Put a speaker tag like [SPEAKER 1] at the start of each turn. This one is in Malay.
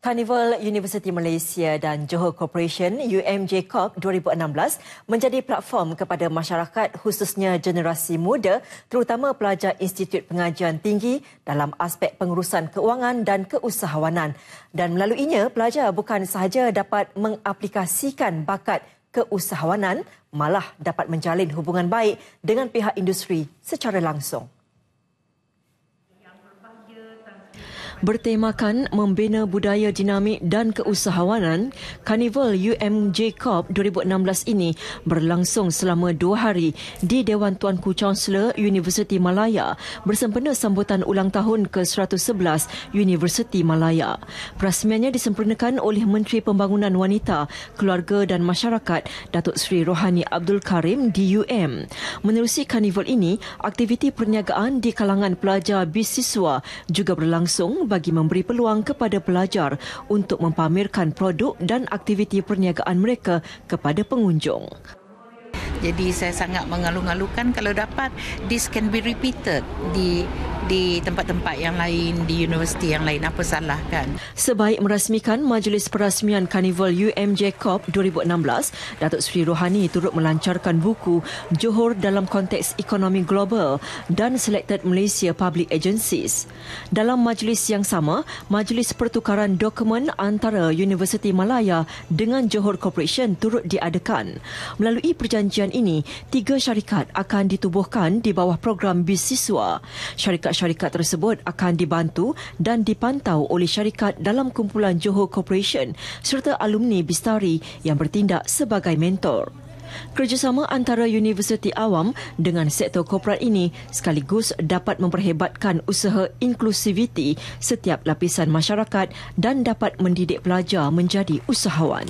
[SPEAKER 1] Carnival University Malaysia dan Johor Corporation UMJ Corp 2016 menjadi platform kepada masyarakat khususnya generasi muda terutama pelajar institut pengajian tinggi dalam aspek pengurusan keuangan dan keusahawanan dan melaluinya pelajar bukan sahaja dapat mengaplikasikan bakat keusahawanan malah dapat menjalin hubungan baik dengan pihak industri secara langsung. bertemakan membina budaya dinamik dan keusahawanan, Karnival UMJ Corp 2016 ini berlangsung selama dua hari di Dewan Tuanku Chancellor University Malaya bersempena sambutan ulang tahun ke-111 University Malaya. Perasmiannya disempurnakan oleh Menteri Pembangunan Wanita, Keluarga dan Masyarakat Datuk Seri Rohani Abdul Karim di UM. Menerusi Karnival ini, aktiviti perniagaan di kalangan pelajar bisiswa juga berlangsung bagi memberi peluang kepada pelajar untuk mempamerkan produk dan aktiviti perniagaan mereka kepada pengunjung. Jadi saya sangat mengalu-alukan kalau dapat this can be repeated di di tempat-tempat yang lain, di universiti yang lain. Apa salah kan? Sebaik merasmikan Majlis Perasmian Karnival UMJ Jacob 2016, Datuk Seri Rohani turut melancarkan buku Johor dalam konteks ekonomi global dan Selected Malaysia Public Agencies. Dalam majlis yang sama, Majlis Pertukaran Dokumen antara Universiti Malaya dengan Johor Corporation turut diadakan. Melalui perjanjian ini, tiga syarikat akan ditubuhkan di bawah program bisiswa. Syarikat syarikat tersebut akan dibantu dan dipantau oleh syarikat dalam kumpulan Johor Corporation serta alumni Bistari yang bertindak sebagai mentor. Kerjasama antara universiti awam dengan sektor korporat ini sekaligus dapat memperhebatkan usaha inklusiviti setiap lapisan masyarakat dan dapat mendidik pelajar menjadi usahawan.